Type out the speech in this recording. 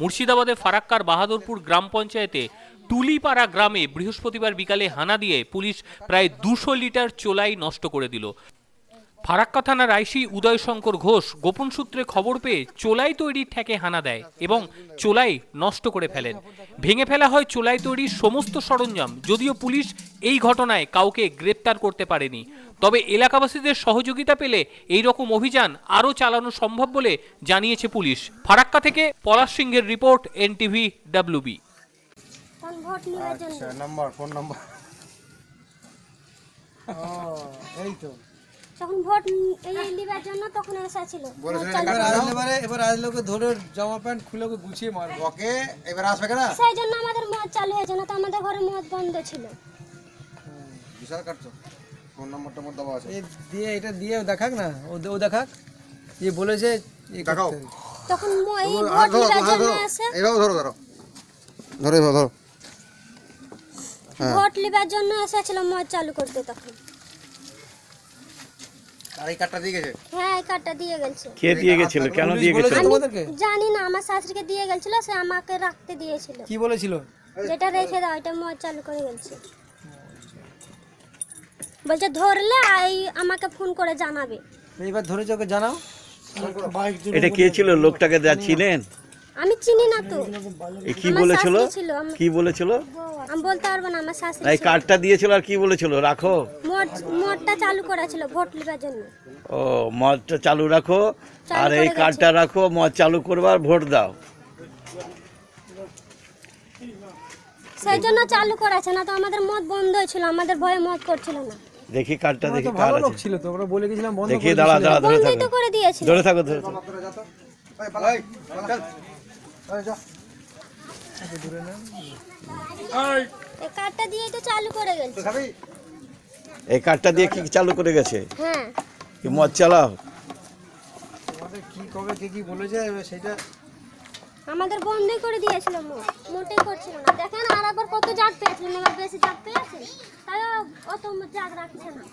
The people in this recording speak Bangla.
মুর্শিদাবাদে ফারাক্কার বাহাদুরপুর গ্রাম পঞ্চায়েতে টুলিপাড়া গ্রামে বৃহস্পতিবার বিকালে হানা দিয়ে পুলিশ প্রায় দুশো লিটার চোলাই নষ্ট করে দিল ফারাক্কা থানার আইসি উদয়শঙ্কর ঘোষ গোপন সূত্রে খবর পেয়ে চোলাই তৈরির ঠেকে হানা দেয় এবং চোলাই নষ্ট করে ফেলেন ভেঙে ফেলা হয় চোলাই তৈরির সমস্ত সরঞ্জাম যদিও পুলিশ এই ঘটনায় কাউকে গ্রেপ্তার করতে পারেনি তবে এলাকাবাসীদের সহযোগিতা পেলে এই রকম অভিযান আরও চালানো সম্ভব বলে জানিয়েছে পুলিশ ফারাক্কা থেকে পলাশ সিংহের রিপোর্ট এনটিভি ডাব্লুবি আচ্ছা, ধরে জামা প্যান্ট খুলে গুছিয়ে আমাদের মদ চালু হয়েছে না তো আমাদের ঘরে মদ বন্ধ ছিল বিশাল ফোন নাম্বারটা দেওয়া আছে দিয়ে এটা দিয়ে দেখাক না ও ও দেখাক যে ইয়ে বলেছে ইয়ে দেখাও তখন মই ধরো ধরো ধরো হ্যাঁ। ভোট লিবার জন্য এসেছিল মই চালু করতে তখন দিয়ে হ্যাঁ এই কার্ডটা দিয়ে গেছে কে দিয়ে গেছিল কেন জানি না আমার শাশুড়িকে দিয়ে সে আমাকে রাখতে দিয়েছিল কি বলেছিল যেটা রেখে দাও এটা মই চালু করে গেছে বলছে ধরলে এই আমাকে ফোন করে জানাবে এইবার ধরে চোখে জানাও এটা কে ছিল লোকটাকে যা ছিলেন আমি চিনি না তো এ কি বলেছিল ছিল, কি বলেছিল আমি বলতে পারবো না আমার শাশুড়ি এই কার্ডটা দিয়েছিল আর কি বলেছিল রাখো মোট- মোটটা চালু করা ছিল ভোট লিবার জন্য ও মদটা চালু রাখো আর এই কার্ডটা রাখো মদ চালু করবার ভোট দাও সেই জন্য চালু করেছে না তো আমাদের মদ বন্ধ হয়েছিল আমাদের ভয়ে মদ করছিল না দেখি কার্ডটা দেখি কার আছে ছিল তো আমরা বলে গেছিলাম বন্ধ দেখি দাঁড়া দাঁড়া ধরে থাকো করে দিয়েছে ধরে থাকো ধরে থাকো এই কার্ডটা দিয়ে তো কি চালু করে গেছে হ্যাঁ। মদ চালাও তোমাদের কি কবে কে কি বলেছে সেটা আমাদের বন্ধই করে দিয়েছিল মোটে করছিল না দেখেন আর আবার কত জাগ পেয়েছিলেন এবার বেশি জাগ পেয়েছেন তাই অত জাগ রাখছে না